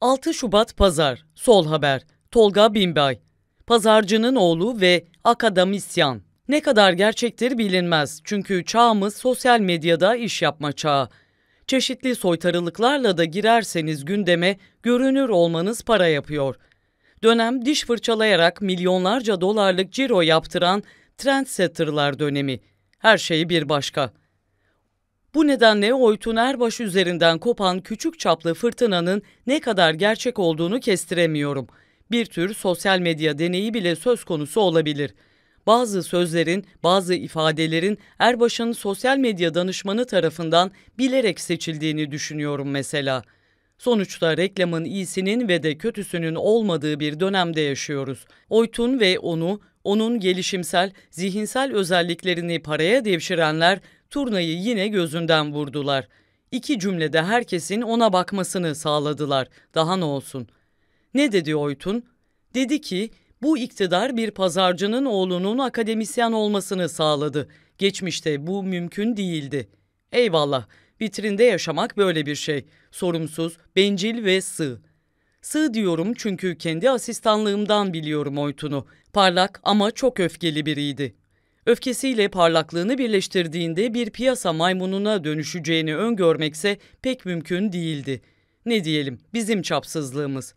6 Şubat Pazar, Sol Haber, Tolga Binbay. Pazarcının oğlu ve akademisyen. Ne kadar gerçektir bilinmez çünkü çağımız sosyal medyada iş yapma çağı. Çeşitli soytarılıklarla da girerseniz gündeme görünür olmanız para yapıyor. Dönem diş fırçalayarak milyonlarca dolarlık ciro yaptıran trendsetterlar dönemi. Her şey bir başka. Bu nedenle Oytun Erbaş üzerinden kopan küçük çaplı fırtınanın ne kadar gerçek olduğunu kestiremiyorum. Bir tür sosyal medya deneyi bile söz konusu olabilir. Bazı sözlerin, bazı ifadelerin Erbaş'ın sosyal medya danışmanı tarafından bilerek seçildiğini düşünüyorum mesela. Sonuçta reklamın iyisinin ve de kötüsünün olmadığı bir dönemde yaşıyoruz. Oytun ve onu, onun gelişimsel, zihinsel özelliklerini paraya devşirenler turnayı yine gözünden vurdular. İki cümlede herkesin ona bakmasını sağladılar. Daha ne olsun? Ne dedi Oytun? Dedi ki bu iktidar bir pazarcının oğlunun akademisyen olmasını sağladı. Geçmişte bu mümkün değildi. Eyvallah, vitrinde yaşamak böyle bir şey. Sorumsuz, bencil ve sığ. Sığ diyorum çünkü kendi asistanlığımdan biliyorum Oytun'u. Parlak ama çok öfkeli biriydi. Öfkesiyle parlaklığını birleştirdiğinde bir piyasa maymununa dönüşeceğini öngörmekse pek mümkün değildi. Ne diyelim, bizim çapsızlığımız.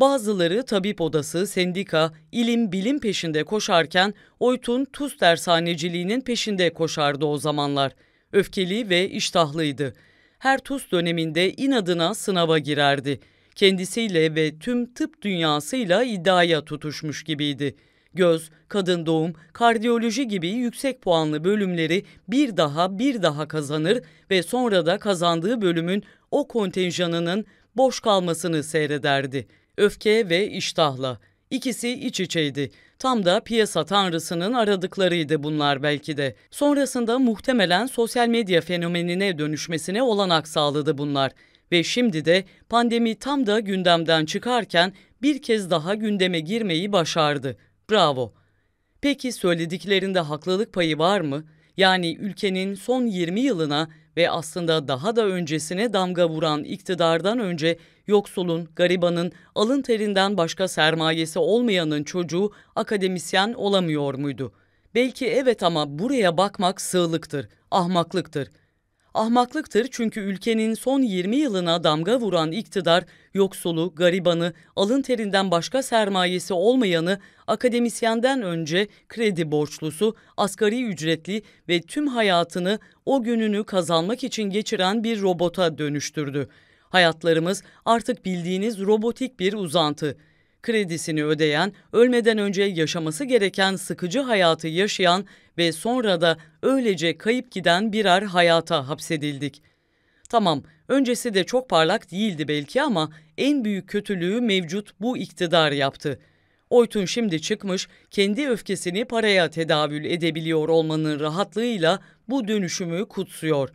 Bazıları tabip odası, sendika, ilim bilim peşinde koşarken Oytun tuz dershaneciliğinin peşinde koşardı o zamanlar. Öfkeli ve iştahlıydı. Her tuz döneminde inadına sınava girerdi. Kendisiyle ve tüm tıp dünyasıyla iddiaya tutuşmuş gibiydi.'' Göz, kadın doğum, kardiyoloji gibi yüksek puanlı bölümleri bir daha bir daha kazanır ve sonra da kazandığı bölümün o kontenjanının boş kalmasını seyrederdi. Öfke ve iştahla. İkisi iç içeydi. Tam da piyasa tanrısının aradıklarıydı bunlar belki de. Sonrasında muhtemelen sosyal medya fenomenine dönüşmesine olanak sağladı bunlar. Ve şimdi de pandemi tam da gündemden çıkarken bir kez daha gündeme girmeyi başardı. Bravo. Peki söylediklerinde haklılık payı var mı? Yani ülkenin son 20 yılına ve aslında daha da öncesine damga vuran iktidardan önce yoksulun, garibanın, alın terinden başka sermayesi olmayanın çocuğu akademisyen olamıyor muydu? Belki evet ama buraya bakmak sığlıktır, ahmaklıktır. Ahmaklıktır çünkü ülkenin son 20 yılına damga vuran iktidar yoksulu, garibanı, alın terinden başka sermayesi olmayanı akademisyenden önce kredi borçlusu, asgari ücretli ve tüm hayatını o gününü kazanmak için geçiren bir robota dönüştürdü. Hayatlarımız artık bildiğiniz robotik bir uzantı kredisini ödeyen, ölmeden önce yaşaması gereken sıkıcı hayatı yaşayan ve sonra da öylece kayıp giden birer hayata hapsedildik. Tamam, öncesi de çok parlak değildi belki ama en büyük kötülüğü mevcut bu iktidar yaptı. Oytun şimdi çıkmış, kendi öfkesini paraya tedavül edebiliyor olmanın rahatlığıyla bu dönüşümü kutsuyor.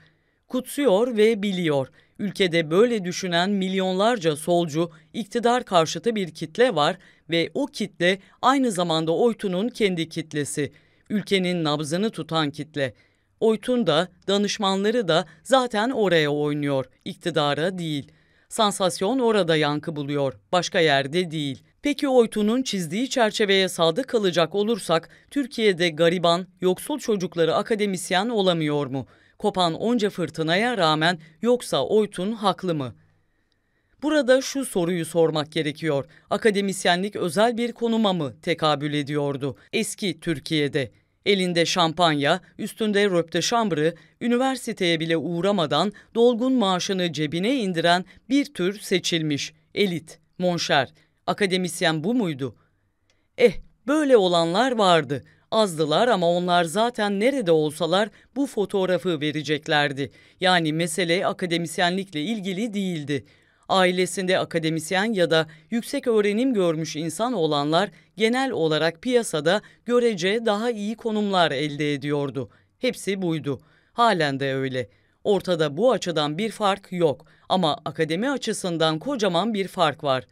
Kutsuyor ve biliyor.'' Ülkede böyle düşünen milyonlarca solcu, iktidar karşıtı bir kitle var ve o kitle aynı zamanda Oytun'un kendi kitlesi. Ülkenin nabzını tutan kitle. Oytun da, danışmanları da zaten oraya oynuyor, iktidara değil. Sansasyon orada yankı buluyor, başka yerde değil. Peki Oytun'un çizdiği çerçeveye sadık kalacak olursak, Türkiye'de gariban, yoksul çocukları akademisyen olamıyor mu?'' Kopan onca fırtınaya rağmen yoksa Oytun haklı mı? Burada şu soruyu sormak gerekiyor. Akademisyenlik özel bir konuma mı tekabül ediyordu eski Türkiye'de? Elinde şampanya, üstünde röpte şambrı, üniversiteye bile uğramadan dolgun maaşını cebine indiren bir tür seçilmiş, elit, monşer, akademisyen bu muydu? Eh, böyle olanlar vardı. Azdılar ama onlar zaten nerede olsalar bu fotoğrafı vereceklerdi. Yani mesele akademisyenlikle ilgili değildi. Ailesinde akademisyen ya da yüksek öğrenim görmüş insan olanlar genel olarak piyasada görece daha iyi konumlar elde ediyordu. Hepsi buydu. Halen de öyle. Ortada bu açıdan bir fark yok ama akademi açısından kocaman bir fark var.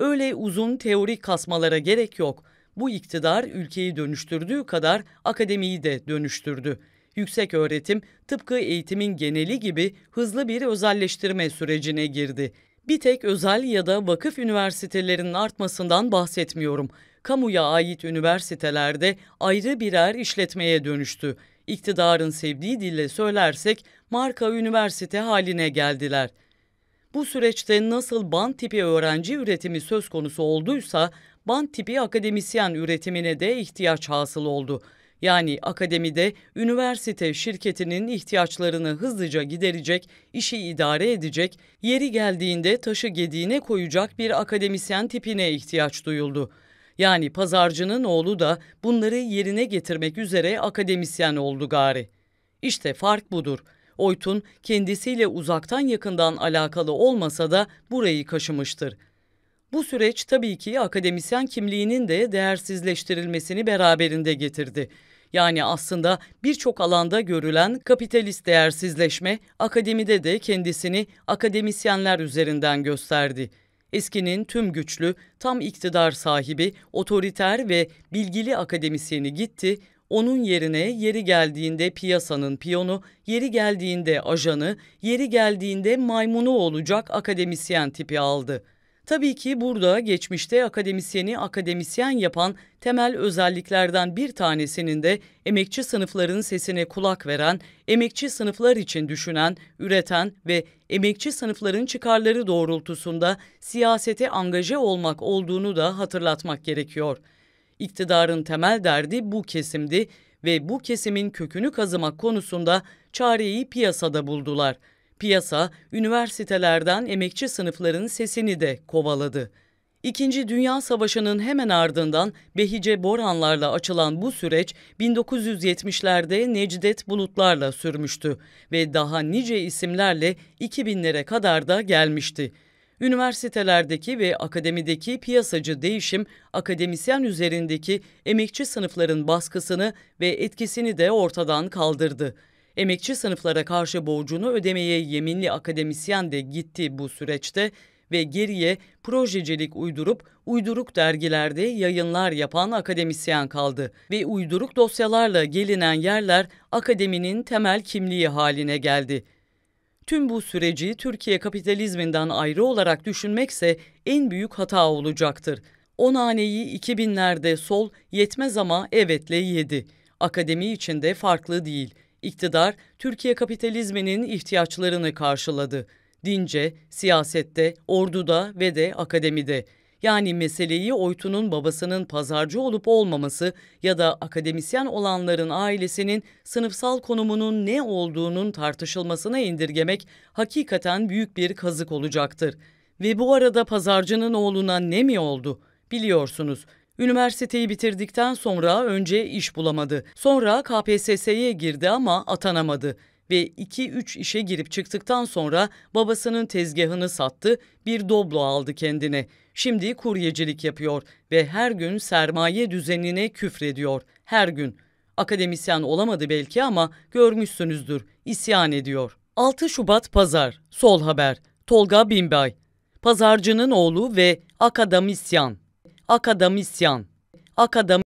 Öyle uzun teorik kasmalara gerek yok.'' Bu iktidar ülkeyi dönüştürdüğü kadar akademiyi de dönüştürdü. Yüksek öğretim tıpkı eğitimin geneli gibi hızlı bir özelleştirme sürecine girdi. Bir tek özel ya da vakıf üniversitelerinin artmasından bahsetmiyorum. Kamuya ait üniversitelerde ayrı birer işletmeye dönüştü. İktidarın sevdiği dille söylersek marka üniversite haline geldiler.'' Bu süreçte nasıl band tipi öğrenci üretimi söz konusu olduysa band tipi akademisyen üretimine de ihtiyaç hasıl oldu. Yani akademide üniversite şirketinin ihtiyaçlarını hızlıca giderecek, işi idare edecek, yeri geldiğinde taşı gediğine koyacak bir akademisyen tipine ihtiyaç duyuldu. Yani pazarcının oğlu da bunları yerine getirmek üzere akademisyen oldu gari. İşte fark budur. Oytun kendisiyle uzaktan yakından alakalı olmasa da burayı kaşımıştır.'' Bu süreç tabii ki akademisyen kimliğinin de değersizleştirilmesini beraberinde getirdi. Yani aslında birçok alanda görülen kapitalist değersizleşme akademide de kendisini akademisyenler üzerinden gösterdi. Eskinin tüm güçlü, tam iktidar sahibi, otoriter ve bilgili akademisyeni gitti, onun yerine yeri geldiğinde piyasanın piyonu, yeri geldiğinde ajanı, yeri geldiğinde maymunu olacak akademisyen tipi aldı.'' Tabii ki burada geçmişte akademisyeni akademisyen yapan temel özelliklerden bir tanesinin de emekçi sınıfların sesine kulak veren, emekçi sınıflar için düşünen, üreten ve emekçi sınıfların çıkarları doğrultusunda siyasete angaje olmak olduğunu da hatırlatmak gerekiyor. İktidarın temel derdi bu kesimdi ve bu kesimin kökünü kazımak konusunda çareyi piyasada buldular.'' Piyasa, üniversitelerden emekçi sınıfların sesini de kovaladı. İkinci Dünya Savaşı'nın hemen ardından Behice Boranlarla açılan bu süreç 1970'lerde Necdet Bulutlarla sürmüştü ve daha nice isimlerle 2000'lere kadar da gelmişti. Üniversitelerdeki ve akademideki piyasacı değişim, akademisyen üzerindeki emekçi sınıfların baskısını ve etkisini de ortadan kaldırdı. Emekçi sınıflara karşı borcunu ödemeye yeminli akademisyen de gitti bu süreçte ve geriye projecilik uydurup uyduruk dergilerde yayınlar yapan akademisyen kaldı ve uyduruk dosyalarla gelinen yerler akademinin temel kimliği haline geldi. Tüm bu süreci Türkiye kapitalizminden ayrı olarak düşünmekse en büyük hata olacaktır. O naneyi 2000'lerde sol yetmez ama evetle yedi. Akademi içinde farklı değil. İktidar, Türkiye kapitalizminin ihtiyaçlarını karşıladı. Dince, siyasette, orduda ve de akademide. Yani meseleyi Oytun'un babasının pazarcı olup olmaması ya da akademisyen olanların ailesinin sınıfsal konumunun ne olduğunun tartışılmasına indirgemek hakikaten büyük bir kazık olacaktır. Ve bu arada pazarcının oğluna ne mi oldu? Biliyorsunuz Üniversiteyi bitirdikten sonra önce iş bulamadı. Sonra KPSS'ye girdi ama atanamadı ve 2-3 işe girip çıktıktan sonra babasının tezgahını sattı, bir doblo aldı kendine. Şimdi kuryecilik yapıyor ve her gün sermaye düzenine küfrediyor. Her gün. Akademisyen olamadı belki ama görmüşsünüzdür. isyan ediyor. 6 Şubat Pazar. Sol Haber. Tolga Binbay. Pazarcının oğlu ve akademisyen akademisyen, akademisyen.